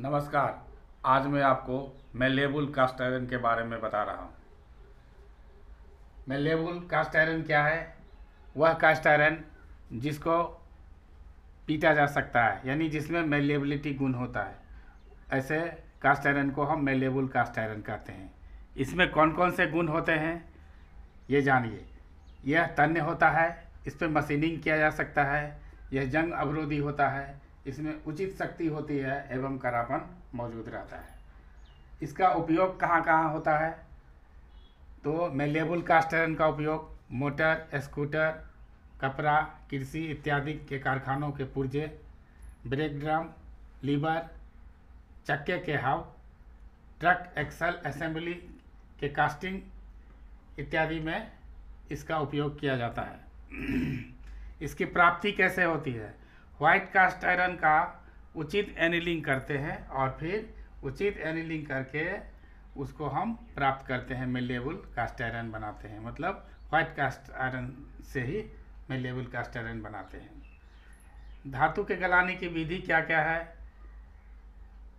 नमस्कार आज मैं आपको मेलेबुल कास्ट आयरन के बारे में बता रहा हूँ मेलेबुल कास्ट आयरन क्या है वह कास्ट आयरन जिसको पीटा जा सकता है यानी जिसमें मेलेबिलिटी गुण होता है ऐसे कास्ट आयरन को हम मेलेबुल कास्ट आयरन कहते हैं इसमें कौन कौन से गुण होते हैं ये जानिए यह तन्य होता है इस पर मशीनिंग किया जा सकता है यह जंग अवरोधी होता है इसमें उचित शक्ति होती है एवं करापन मौजूद रहता है इसका उपयोग कहाँ कहाँ होता है तो मेलेबुल कास्ट आयरन का उपयोग मोटर स्कूटर कपड़ा कृषि इत्यादि के कारखानों के पुर्जे ब्रेक ड्रम लीवर चक्के के हाव ट्रक एक्सल असेंबली के कास्टिंग इत्यादि में इसका उपयोग किया जाता है इसकी प्राप्ति कैसे होती है व्हाइट कास्ट आयरन का उचित एनिलिंग करते हैं और फिर उचित एनिलिंग करके उसको हम प्राप्त करते हैं मेलेबल कास्ट आयरन बनाते हैं मतलब व्हाइट कास्ट आयरन से ही मेलेबल कास्ट आयरन बनाते हैं धातु के गलाने की विधि क्या क्या है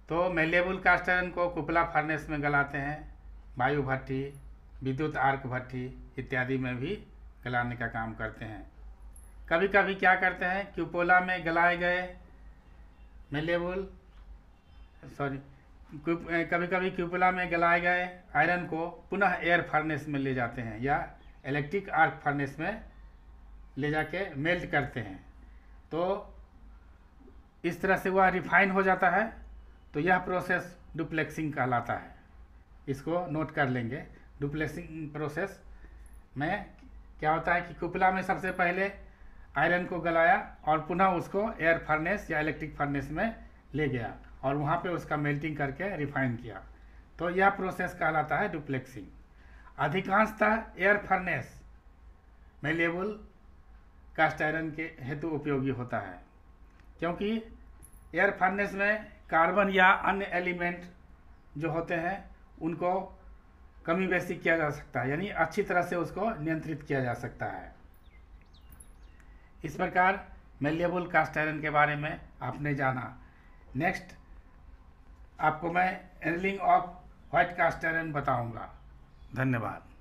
तो मेलेबल कास्ट आयरन को कुपला फर्नेस में गलाते हैं वायु भट्टी विद्युत आर्क भट्टी इत्यादि में भी गलाने का काम करते हैं कभी कभी क्या करते हैं क्यूपोला में गलाए गए मेलेबुल सॉरी कभी कभी क्यूपोला में गलाए गए आयरन को पुनः एयर फर्नेस में ले जाते हैं या इलेक्ट्रिक आर्क फर्नेस में ले जाके मेल्ट करते हैं तो इस तरह से वह रिफाइन हो जाता है तो यह प्रोसेस डुप्लेक्सिंग कहलाता है इसको नोट कर लेंगे डुप्लेक्सिंग प्रोसेस में क्या होता है कि कुपला में सबसे पहले आयरन को गलाया और पुनः उसको एयर फर्नेस या इलेक्ट्रिक फर्नेस में ले गया और वहाँ पे उसका मेल्टिंग करके रिफाइन किया तो यह प्रोसेस कहलाता है डुप्लेक्सिंग अधिकांशतः air furnace malleable cast iron के हेतु उपयोगी होता है क्योंकि एयर फर्नेस में कार्बन या अन्य एलिमेंट जो होते हैं उनको कमी बेसी किया जा सकता है यानी अच्छी तरह से उसको नियंत्रित किया जा सकता है इस प्रकार मेलेबल कास्ट आयरन के बारे में आपने जाना नेक्स्ट आपको मैं annealing of white cast iron बताऊंगा धन्यवाद